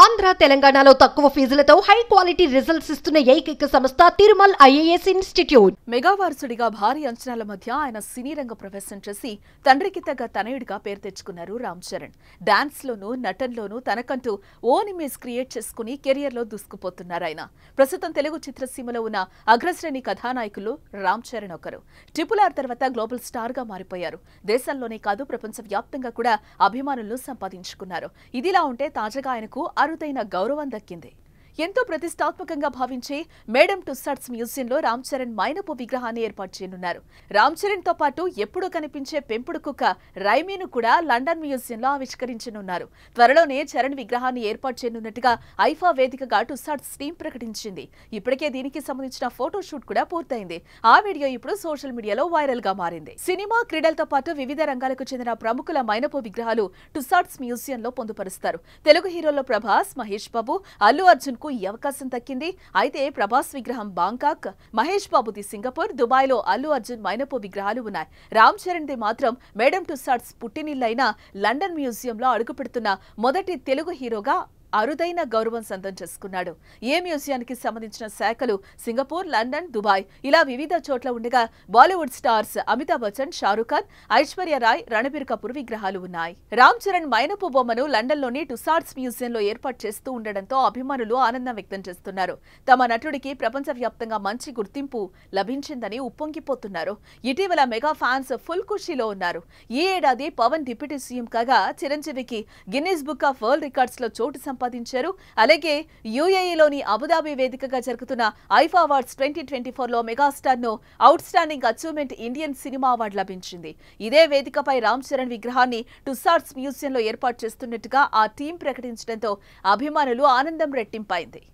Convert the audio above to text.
ఆంధ్ర తెలంగాణలో తక్కువ ఫీజులతో high quality results ఇస్తున్న ఏకైక సంస్థ తిరుమల్ ఐఏఎస్ ఇన్స్టిట్యూట్ మెగా వారసుడిగా భారీ అంచనాల మధ్య ఆయన సినీ రంగ ప్రవేశం చేసి తండ్రికి తగ్గ తనయుడిగా పేరు తెచ్చుకున్నారు రామ్ చరణ్ డాన్స్ లోనూ నటనలోనూ తనకంటూ ఓన్ ఇమేజ్ క్రియేట్ చేసుకుని కెరియర్ లో దూసుకుపోతున్నారు ఆయన ప్రస్తుతం తెలుగు చిత్రసీమలో ఉన్న అగ్రశ్రేణి కథానాయకులు రామ్ చరణ్ ఒకరు ఆర్ తర్వాత గ్లోబల్ స్టార్ గా మారిపోయారు దేశంలోనే కాదు వ్యాప్తంగా కూడా అభిమానులను సంపాదించుకున్నారు ఇదిలా ఉంటే తాజాగా ఆయనకు అరుదైన గౌరవం దక్కింది ఎంతో ప్రతిష్టాత్మకంగా భావించే మేడం టుస్సాడ్స్ మ్యూజియంలో రామ్ చరణ్ మైనపు విగ్రహాన్ని ఏర్పాటు చేయనున్నారు రామ్ చరణ్ తో పాటు ఎప్పుడూ కనిపించే పెంపుడు కుక్క రైమీను కూడా లండన్ మ్యూజియంలో ఆవిష్కరించనున్నారు త్వరలోనే చరణ్ విగ్రహాన్ని ఏర్పాటు చేయనున్నట్టుగా ఐఫా వేదికగా టుస్సాడ్స్ టీం ప్రకటించింది ఇప్పటికే దీనికి సంబంధించిన ఫోటోషూట్ కూడా పూర్తయింది ఆ వీడియో ఇప్పుడు సోషల్ మీడియాలో వైరల్ గా మారింది సినిమా క్రీడలతో పాటు వివిధ రంగాలకు చెందిన ప్రముఖుల మైనపు విగ్రహాలు టుసాట్స్ మ్యూజియంలో పొందుపరుస్తారు తెలుగు హీరోల్లో ప్రభాస్ మహేష్ బాబు అల్లు అర్జున్ కు ఈ అవకాశం దక్కింది అయితే ప్రభాస్ విగ్రహం బాంకాక్ మహేష్ బాబుది సింగపూర్ దుబాయ్ లో అల్లు అర్జున్ మైనపు విగ్రహాలు ఉన్నాయి రామ్ చరణ్ ది మాత్రం మేడం టు సార్ట్స్ పుట్టినిల్లైన లండన్ మ్యూజియంలో అడుగుపెడుతున్న మొదటి తెలుగు హీరోగా అరుదైన గౌరవం సొంతం చేసుకున్నాడు ఏ మ్యూజియానికి సంబంధించిన శాఖలు సింగపూర్ లండన్ దుబాయ్ ఇలా వివిధ చోట్ల ఉండగా బాలీవుడ్ స్టార్స్ అమితాబ్ బచ్చన్ షారూఖ్ ఖాన్ ఐశ్వర్య రాయ్ రణబీర్ కపూర్ విగ్రహాలు ఉన్నాయి రామ్ చరణ్ మైనపు బొమ్మను లండన్లోని టుసార్ట్స్ మ్యూజియంలో ఏర్పాటు చేస్తూ ఉండడంతో అభిమానులు ఆనందం వ్యక్తం చేస్తున్నారు తమ నటుడికి ప్రపంచవ్యాప్తంగా మంచి గుర్తింపు లభించిందని ఉప్పొంగిపోతున్నారు ఇటీవల మెగా ఫ్యాన్స్ ఫుల్ ఖుషీలో ఉన్నారు ఈ ఏడాది పవన్ డిప్యూటీ సీఎం కాగా చిరంజీవికి గిన్నీస్ బుక్ ఆఫ్ వరల్డ్ లో చోటు సంపాదించారు అలాగే యుఏఈలోని అబుదాబీ వేదికగా జరుగుతున్న ఐఫా అవార్డ్స్ ట్వంటీ ట్వంటీ ఫోర్లో మెగాస్టార్ ను outstanding achievement Indian cinema award లభించింది ఇదే వేదికపై రామ్ చరణ్ విగ్రహాన్ని టుసార్ట్స్ మ్యూజియంలో ఏర్పాటు చేస్తున్నట్టుగా ఆ టీం ప్రకటించడంతో అభిమానులు ఆనందం రెట్టింపైంది